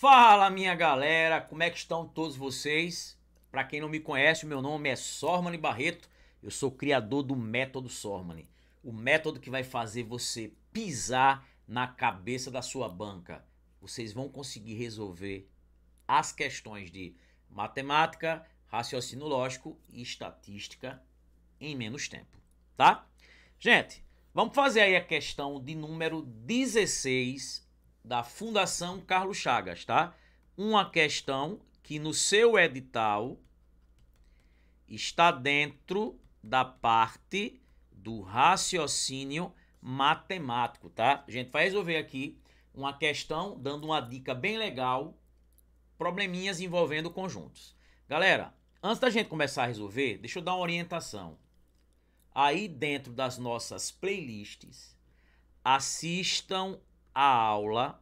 Fala minha galera, como é que estão todos vocês? Para quem não me conhece, meu nome é Sormani Barreto, eu sou criador do método Sormani, o método que vai fazer você pisar na cabeça da sua banca. Vocês vão conseguir resolver as questões de matemática, raciocínio lógico e estatística em menos tempo, tá? Gente, vamos fazer aí a questão de número 16 da Fundação Carlos Chagas, tá? Uma questão que no seu edital está dentro da parte do raciocínio matemático, tá? A gente vai resolver aqui uma questão dando uma dica bem legal, probleminhas envolvendo conjuntos. Galera, antes da gente começar a resolver, deixa eu dar uma orientação. Aí dentro das nossas playlists, assistam a aula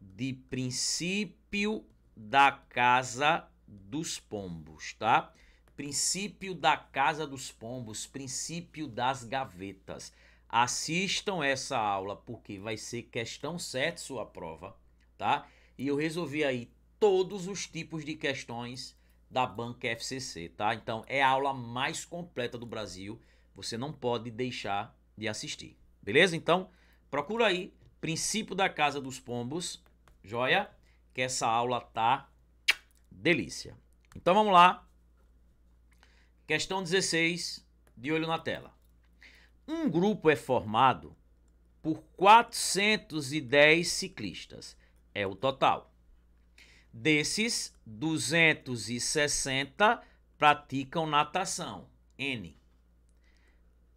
de princípio da casa dos pombos, tá? Princípio da casa dos pombos, princípio das gavetas. Assistam essa aula porque vai ser questão 7 sua prova, tá? E eu resolvi aí todos os tipos de questões da banca FCC, tá? Então é a aula mais completa do Brasil, você não pode deixar de assistir. Beleza? Então, procura aí Princípio da Casa dos Pombos, joia? Que essa aula tá delícia. Então vamos lá. Questão 16, de olho na tela. Um grupo é formado por 410 ciclistas, é o total. Desses, 260 praticam natação, N.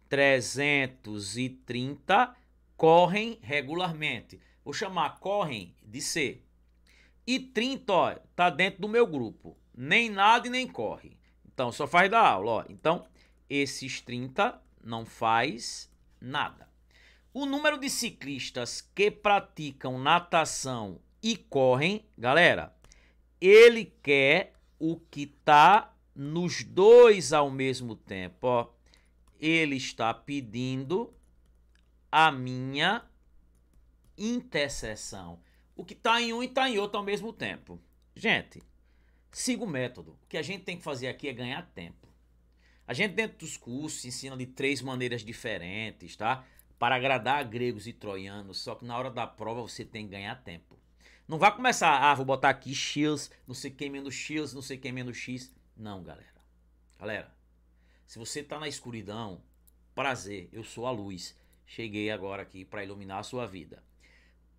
330 correm regularmente. Vou chamar correm de C. E 30, ó, tá dentro do meu grupo. Nem nada e nem corre. Então, só faz da aula, ó. Então, esses 30 não faz nada. O número de ciclistas que praticam natação e correm, galera, ele quer o que tá nos dois ao mesmo tempo, ó. Ele está pedindo a minha interseção. O que está em um e está em outro ao mesmo tempo. Gente, siga o método. O que a gente tem que fazer aqui é ganhar tempo. A gente, dentro dos cursos, ensina de três maneiras diferentes, tá? Para agradar gregos e troianos, só que na hora da prova você tem que ganhar tempo. Não vai começar, ah, vou botar aqui x, não sei quem menos x, não sei quem menos x. Não, galera. Galera, se você está na escuridão, prazer, eu sou a luz cheguei agora aqui para iluminar a sua vida.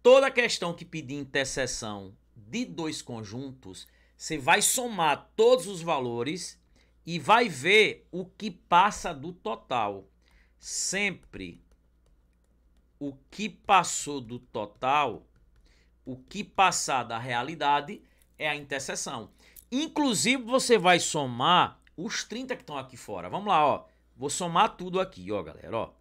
Toda questão que pedir interseção de dois conjuntos, você vai somar todos os valores e vai ver o que passa do total. Sempre o que passou do total, o que passar da realidade é a interseção. Inclusive, você vai somar os 30 que estão aqui fora. Vamos lá, ó. Vou somar tudo aqui, ó, galera, ó.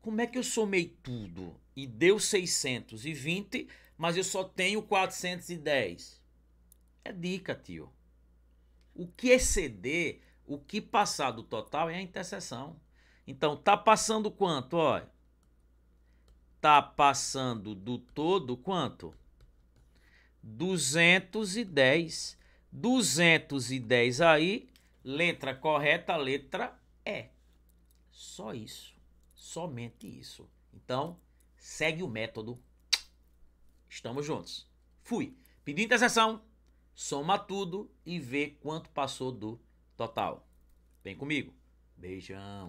como é que eu somei tudo e deu 620, mas eu só tenho 410? É dica, tio. O que exceder, é o que passar do total é a interseção. Então, tá passando quanto, ó? Tá passando do todo quanto? 210. 210 aí, letra correta, letra E. Só isso. Somente isso. Então, segue o método. Estamos juntos. Fui. Pedi interseção, soma tudo e vê quanto passou do total. Vem comigo. Beijão.